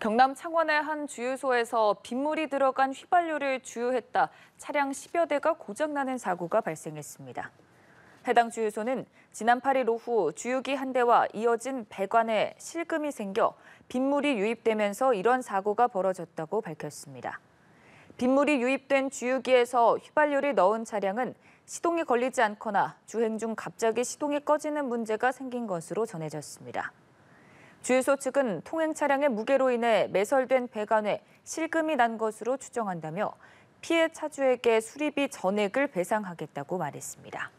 경남 창원의 한 주유소에서 빗물이 들어간 휘발유를 주유했다 차량 10여 대가 고장나는 사고가 발생했습니다. 해당 주유소는 지난 8일 오후 주유기 한 대와 이어진 배관에 실금이 생겨 빗물이 유입되면서 이런 사고가 벌어졌다고 밝혔습니다. 빗물이 유입된 주유기에서 휘발유를 넣은 차량은 시동이 걸리지 않거나 주행 중 갑자기 시동이 꺼지는 문제가 생긴 것으로 전해졌습니다. 주유소 측은 통행 차량의 무게로 인해 매설된 배관에 실금이 난 것으로 추정한다며 피해 차주에게 수리비 전액을 배상하겠다고 말했습니다.